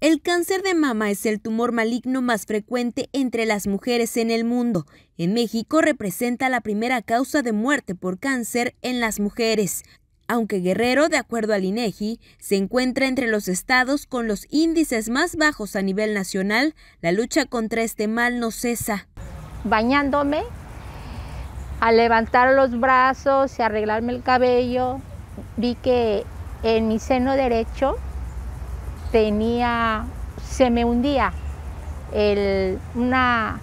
El cáncer de mama es el tumor maligno más frecuente entre las mujeres en el mundo. En México representa la primera causa de muerte por cáncer en las mujeres. Aunque Guerrero, de acuerdo al INEGI, e se encuentra entre los estados con los índices más bajos a nivel nacional, la lucha contra este mal no cesa. Bañándome, al levantar los brazos y arreglarme el cabello, vi que en mi seno derecho tenía, se me hundía una,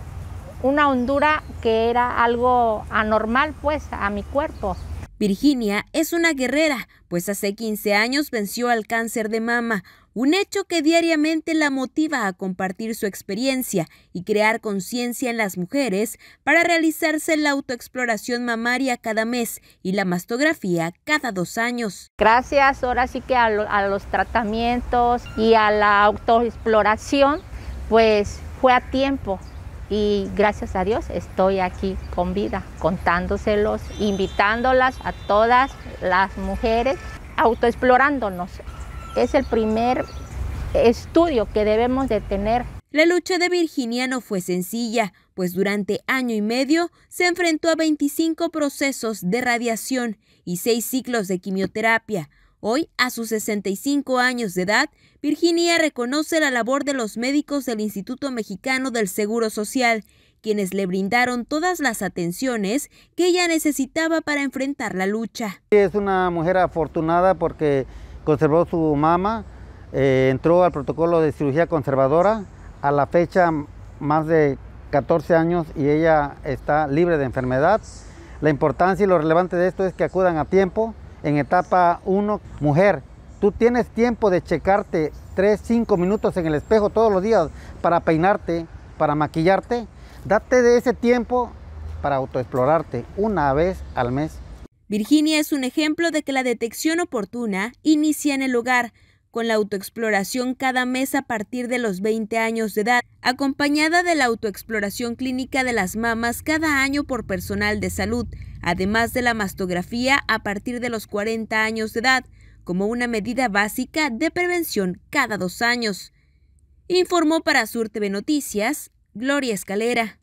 una hondura que era algo anormal pues a mi cuerpo. Virginia es una guerrera, pues hace 15 años venció al cáncer de mama, un hecho que diariamente la motiva a compartir su experiencia y crear conciencia en las mujeres para realizarse la autoexploración mamaria cada mes y la mastografía cada dos años. Gracias ahora sí que a, a los tratamientos y a la autoexploración, pues fue a tiempo, y gracias a Dios estoy aquí con vida, contándoselos, invitándolas a todas las mujeres, autoexplorándonos. Es el primer estudio que debemos de tener. La lucha de Virginia no fue sencilla, pues durante año y medio se enfrentó a 25 procesos de radiación y 6 ciclos de quimioterapia Hoy, a sus 65 años de edad, Virginia reconoce la labor de los médicos del Instituto Mexicano del Seguro Social, quienes le brindaron todas las atenciones que ella necesitaba para enfrentar la lucha. Es una mujer afortunada porque conservó su mama, eh, entró al protocolo de cirugía conservadora, a la fecha más de 14 años y ella está libre de enfermedad. La importancia y lo relevante de esto es que acudan a tiempo, en etapa 1. Mujer, tú tienes tiempo de checarte 3, 5 minutos en el espejo todos los días para peinarte, para maquillarte. Date de ese tiempo para autoexplorarte una vez al mes. Virginia es un ejemplo de que la detección oportuna inicia en el hogar, con la autoexploración cada mes a partir de los 20 años de edad, acompañada de la autoexploración clínica de las mamas cada año por personal de salud, además de la mastografía a partir de los 40 años de edad, como una medida básica de prevención cada dos años. Informó para Sur TV Noticias Gloria Escalera.